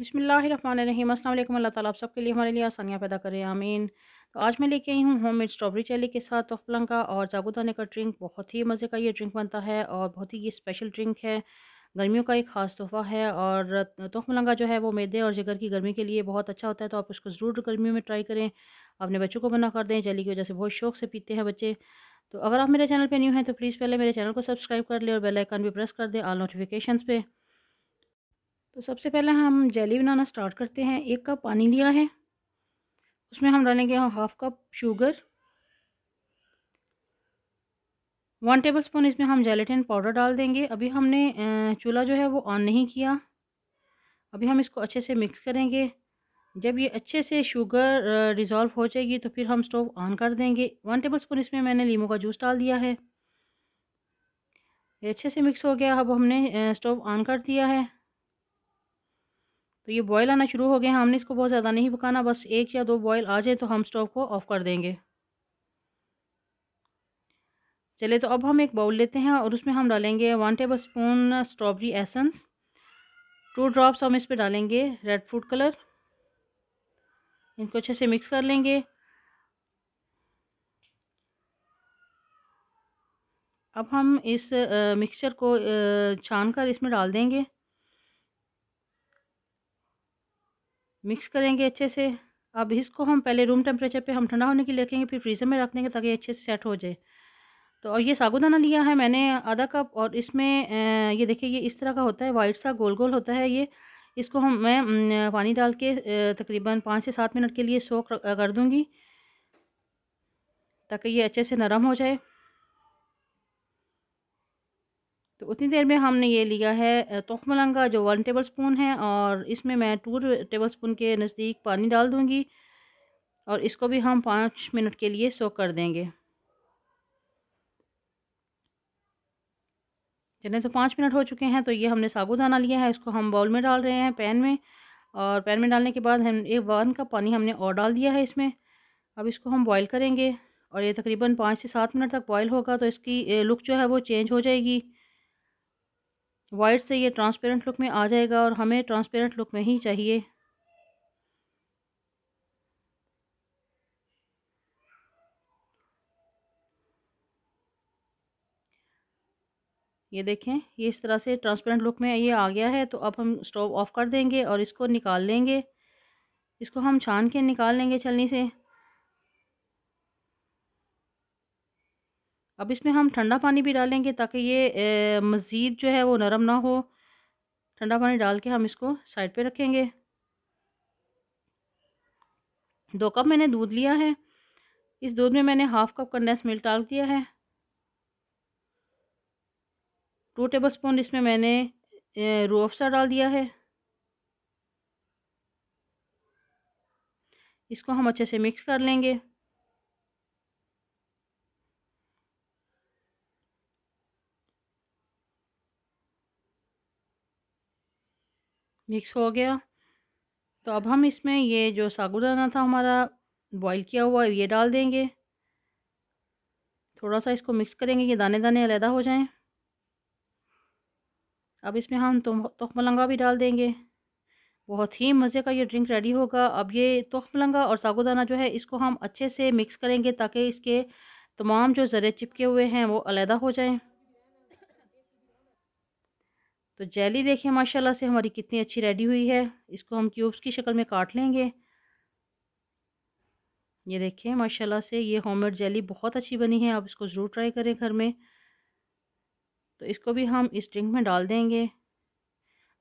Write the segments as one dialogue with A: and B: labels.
A: बिसमीम अल्लाम अल्लाह ताला आप सबके लिए हमारे लिए आसानियाँ पैदा करें आमीन तो आज मैं लेके आई हूँ होम मेड स्ट्रॉबेरी चेली के साथ तोफलंग का और जागोदाने का ड्रिंक बहुत ही मज़े का ये ड्रिंक बनता है और बहुत ही ये स्पेशल ड्रिंक है गर्मियों का एक ख़ास तोहफ़ा है और लंगा जो है वो मैदे और जिगर की गर्मी के लिए बहुत अच्छा होता है तो आप इसको ज़रूर गर्मियों में ट्राई करें अपने बच्चों को बना कर दें जली की वजह से बहुत शौक से पीते हैं बच्चे तो अगर आप मेरे चैनल पर न्यू हैं तो प्लीज़ पहले मेरे चैनल को सब्सक्राइब कर लें और बेलाइकन भी प्रेस कर दें आल नोटिफिकेशन पर तो सबसे पहले हम जेली बनाना स्टार्ट करते हैं एक कप पानी लिया है उसमें हम डालेंगे half cup sugar one tablespoon इसमें हम जेलेटिन पाउडर डाल देंगे अभी हमने चूल्हा जो है वो ऑन नहीं किया अभी हम इसको अच्छे से मिक्स करेंगे जब ये अच्छे से शुगर डिज़ोल्व हो जाएगी तो फिर हम स्टोव ऑन कर देंगे वन टेबल स्पून इसमें मैंने लीमू का जूस डाल दिया है ये अच्छे से मिक्स हो गया अब हमने स्टोव ऑन कर दिया है तो ये बॉयल आना शुरू हो गया हमने इसको बहुत ज़्यादा नहीं पकाना बस एक या दो बॉयल आ जाए तो हम स्टोव को ऑफ़ कर देंगे चले तो अब हम एक बाउल लेते हैं और उसमें हम डालेंगे one tablespoon strawberry essence two drops हम इस पर डालेंगे रेड फूड कलर इनको अच्छे से मिक्स कर लेंगे अब हम इस मिक्सचर को छान कर इसमें डाल देंगे मिक्स करेंगे अच्छे से अब इसको हम पहले रूम टेम्परेचर पे हम ठंडा होने के लिए रखेंगे फिर फ्रीज़र में रख देंगे ताकि अच्छे से सेट हो जाए तो और ये सागुदाना लिया है मैंने आधा कप और इसमें ये देखिए ये इस तरह का होता है वाइट सा गोल गोल होता है ये इसको हम मैं पानी डाल के तकरीबन पाँच से सात मिनट के लिए सोख कर दूँगी ताकि ये अच्छे से नरम हो जाए उतनी देर में हमने ये लिया है तोख मलंगा जो वन टेबल स्पून है और इसमें मैं टू टेबल स्पून के नज़दीक पानी डाल दूँगी और इसको भी हम पाँच मिनट के लिए सोख कर देंगे चलें तो पाँच मिनट हो चुके हैं तो ये हमने साबुदाना लिया है इसको हम बाउल में डाल रहे हैं पैन में और पैन में डालने के बाद हम एक वन का पानी हमने और डाल दिया है इसमें अब इसको हम बॉईल करेंगे और ये तकरीबन पाँच से सात मिनट तक बॉईल होगा तो इसकी लुक जो है वो चेंज हो जाएगी वाइट से ये ट्रांसपेरेंट लुक में आ जाएगा और हमें ट्रांसपेरेंट लुक में ही चाहिए ये देखें ये इस तरह से ट्रांसपेरेंट लुक में ये आ गया है तो अब हम स्टोव ऑफ़ कर देंगे और इसको निकाल लेंगे इसको हम छान के निकाल लेंगे छलनी से अब इसमें हम ठंडा पानी भी डालेंगे ताकि ये मज़ीद जो है वो नरम ना हो ठंडा पानी डाल के हम इसको साइड पे रखेंगे दो कप मैंने दूध लिया है इस दूध में मैंने हाफ़ कप कंडेंस मिल्क डाल दिया है टू टेबल स्पून इसमें मैंने रू अफसा डाल दिया है इसको हम अच्छे से मिक्स कर लेंगे मिक्स हो गया तो अब हम इसमें ये जो सागुदाना था हमारा बॉईल किया हुआ ये डाल देंगे थोड़ा सा इसको मिक्स करेंगे ये दाने दाने अलहदा हो जाएं अब इसमें हम तोख मलंगा भी डाल देंगे बहुत ही मज़े का ये ड्रिंक रेडी होगा अब ये तोख मलंगा और सागुदाना जो है इसको हम अच्छे से मिक्स करेंगे ताकि इसके तमाम जो ज़रे चिपके हुए हैं वो अलहदा हो जाएँ तो जेली देखिए माशाल्लाह से हमारी कितनी अच्छी रेडी हुई है इसको हम क्यूब्स की शक्ल में काट लेंगे ये देखें माशाल्लाह से ये होममेड जेली बहुत अच्छी बनी है आप इसको ज़रूर ट्राई करें घर में तो इसको भी हम इस ड्रिंक में डाल देंगे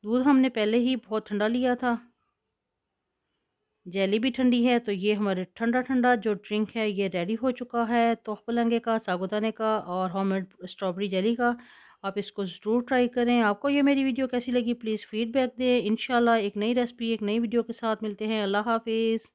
A: दूध हमने पहले ही बहुत ठंडा लिया था जेली भी ठंडी है तो ये हमारे ठंडा ठंडा जो ड्रिंक है ये रेडी हो चुका है तोहपलंगे का सागुदाने का और होममेड स्ट्रॉबेरी जेली का आप इसको ज़रूर ट्राई करें आपको ये मेरी वीडियो कैसी लगी प्लीज़ फीडबैक दें इन एक नई रेसिपी एक नई वीडियो के साथ मिलते हैं अल्लाह हाफिज़